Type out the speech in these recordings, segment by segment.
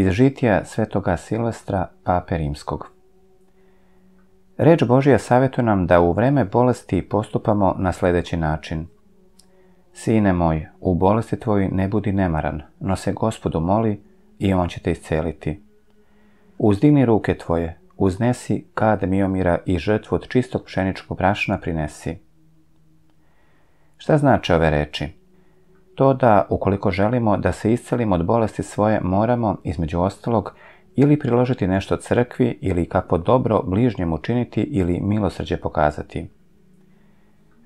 iz žitija svetoga Silvestra, pape rimskog. Reč Božija savjetuje nam da u vreme bolesti postupamo na sledeći način. Sine moj, u bolesti tvoj ne budi nemaran, no se gospodu moli i on će te isceliti. Uzdigni ruke tvoje, uznesi kad miomira i žrtvu od čistog pšeničkog brašna prinesi. Šta znači ove reči? To da, ukoliko želimo da se iscelimo od bolesti svoje, moramo, između ostalog, ili priložiti nešto crkvi, ili kako dobro bližnjem učiniti ili milosrđe pokazati.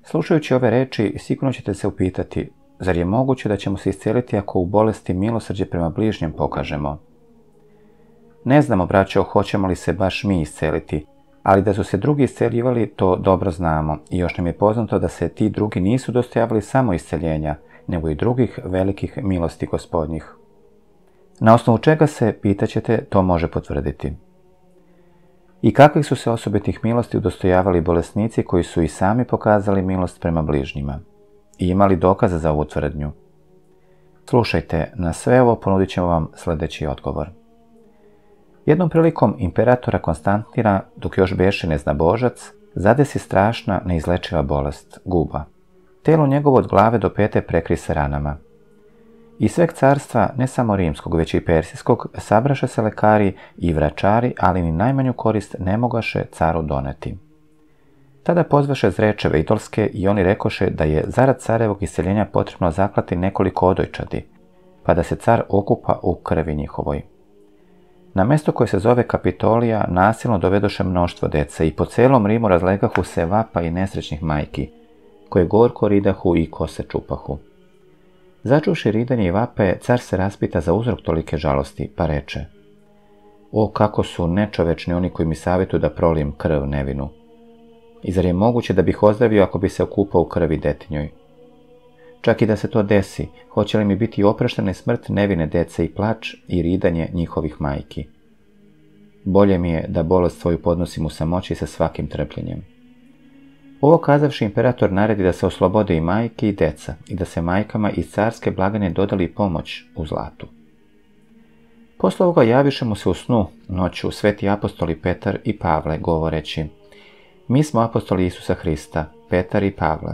Slušajući ove reči, sigurno ćete se upitati, zar je moguće da ćemo se isceliti ako u bolesti milosrđe prema bližnjem pokažemo? Ne znamo, braćo, hoćemo li se baš mi isceliti, ali da su se drugi isceljivali, to dobro znamo i još nam je poznato da se ti drugi nisu dostajavali samo isceljenja, nego i drugih velikih milosti gospodnjih. Na osnovu čega se, pitaćete, to može potvrditi. I kakvih su se osobitih milosti udostojavali bolesnici koji su i sami pokazali milost prema bližnjima i imali dokaze za ovu tvrdnju? Slušajte, na sve ovo ponudit ćemo vam sledeći odgovor. Jednom prilikom imperatora Konstantina, dok još beše neznabožac, zadesi strašna, neizlečiva bolest, guba. Telo njegovo od glave do pete prekri se ranama. Iz sveg carstva, ne samo rimskog, već i persijskog, sabraše se lekari i vračari, ali ni najmanju korist ne mogaše caru doneti. Tada pozvaše zrečeve idolske i oni rekoše da je zarad carevog iseljenja potrebno zaklati nekoliko odojčadi, pa da se car okupa u krvi njihovoj. Na mesto koje se zove Kapitolija nasilno dovedoše mnoštvo deca i po celom Rimu razlegahu se vapa i nesrećnih majki, koje gorko ridahu i kose čupahu. Začuši ridanje i vape, car se raspita za uzrok tolike žalosti, pa reče O, kako su nečovečni oni koji mi savjetuju da prolijem krv nevinu. I zar je moguće da bih ozdravio ako bi se okupao u krvi detinjoj? Čak i da se to desi, hoće li mi biti opraštene smrt nevine dece i plač i ridanje njihovih majki? Bolje mi je da bolest svoju podnosim u samoći sa svakim trpljenjem. Ovo kazavši imperator naredi da se oslobode i majke i deca i da se majkama iz carske blagane dodali pomoć u zlatu. Posle ovoga javiše mu se u snu noću sveti apostoli Petar i Pavle govoreći Mi smo apostoli Isusa Hrista, Petar i Pavle,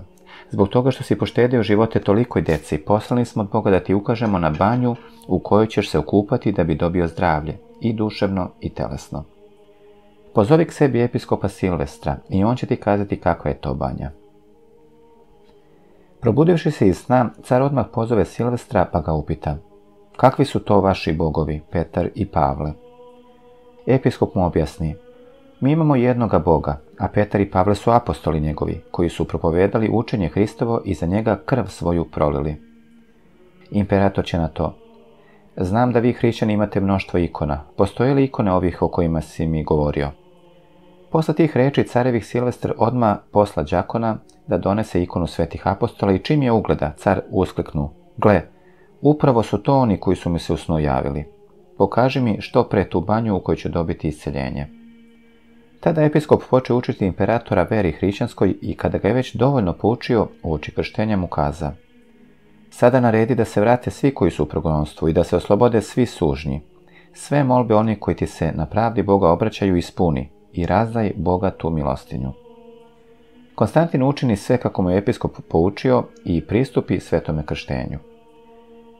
Zbog toga što si poštedio živote tolikoj deci, poslani smo od Boga da ti ukažemo na banju u kojoj ćeš se okupati da bi dobio zdravlje, i duševno i telesno. Pozovi k sebi episkopa Silvestra i on će ti kazati kakva je to banja. Probudivši se iz sna, car odmah pozove Silvestra pa ga upita Kakvi su to vaši bogovi, Petar i Pavle? Episkop mu objasni Mi imamo jednoga boga, a Petar i Pavle su apostoli njegovi, koji su propovedali učenje Hristovo i za njega krv svoju prolili. Imperator će na to. Znam da vi hrišćani imate mnoštvo ikona. Postoje li ikone ovih o kojima si mi govorio? Posle tih reči carevih Silvestr odma posla đakona da donese ikonu svetih apostola i čim je ugleda, car uskliknu. Gle, upravo su to oni koji su mi se u snu javili. Pokaži mi što pre tu banju u kojoj ću dobiti isceljenje. Tada episkop počeo učiti imperatora veri hrišćanskoj i kada ga je već dovoljno poučio, uoči krštenja mu kaza. Sada naredi da se vrate svi koji su u progonstvu i da se oslobode svi sužnji. Sve molbe oni koji ti se na pravdi Boga obraćaju ispuni i razdaj Boga tu milostinju. Konstantin učini sve kako mu je episkop poučio i pristupi svetome krštenju.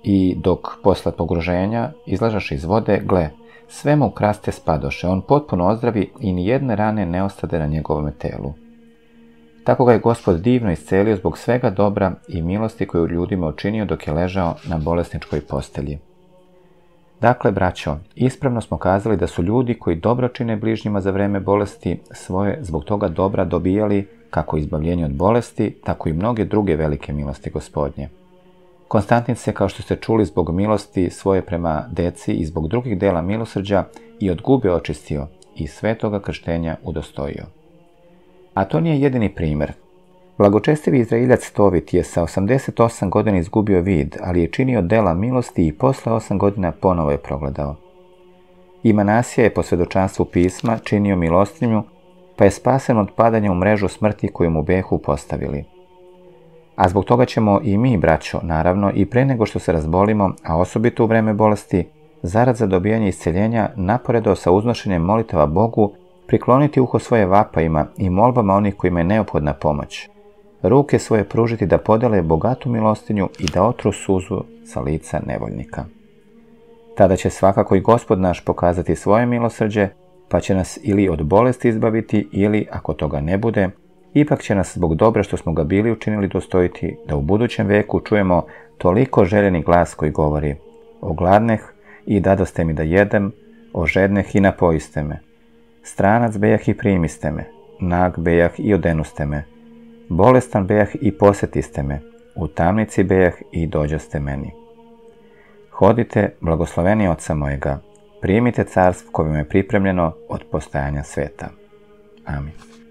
I dok posle pogruženja izlažaš iz vode, gle, Sve mu kraste spadoše, on potpuno ozdravi i ni jedne rane ne ostade na njegovom telu. Tako ga je gospod divno iscelio zbog svega dobra i milosti koju ljudima učinio dok je ležao na bolesničkoj postelji. Dakle, braćo, ispravno smo kazali da su ljudi koji dobro čine bližnjima za vreme bolesti svoje zbog toga dobra dobijali kako izbavljenje od bolesti, tako i mnoge druge velike milosti gospodnje. Konstantin se, kao što ste čuli, zbog milosti svoje prema deci i zbog drugih dela milosrđa i od gube očistio i svetoga krštenja udostojio. A to nije jedini primer. Blagočestivi Izraeljac Tovit je sa 88 godina izgubio vid, ali je činio dela milosti i posle 8 godina ponovo je progledao. I Manasija je po svedočanstvu pisma činio milostinju, pa je spasen od padanja u mrežu smrti koju mu behu postavili – a zbog toga ćemo i mi, braćo, naravno, i pre nego što se razbolimo, a osobito u vreme bolesti, zarad za dobijanje isceljenja naporedo sa uznošenjem molitava Bogu prikloniti uho svoje vapajima i molbama onih kojima je neophodna pomoć. Ruke svoje pružiti da podele bogatu milostinju i da otru suzu sa lica nevoljnika. Tada će svakako i gospod naš pokazati svoje milosrđe, pa će nas ili od bolesti izbaviti ili, ako toga ne bude, Ipak će nas zbog dobra što smo ga bili učinili dostojiti da u budućem veku čujemo toliko željeni glas koji govori Ogladneh i dadoste mi da jedem, ožedneh i napojiste me. Stranac bejah i primiste me, nag bejah i odenuste me. Bolestan bejah i posetiste me, u tamnici bejah i dođoste meni. Hodite, blagosloveni oca mojega, primite carstvo koje vam je pripremljeno od postajanja sveta. Amin.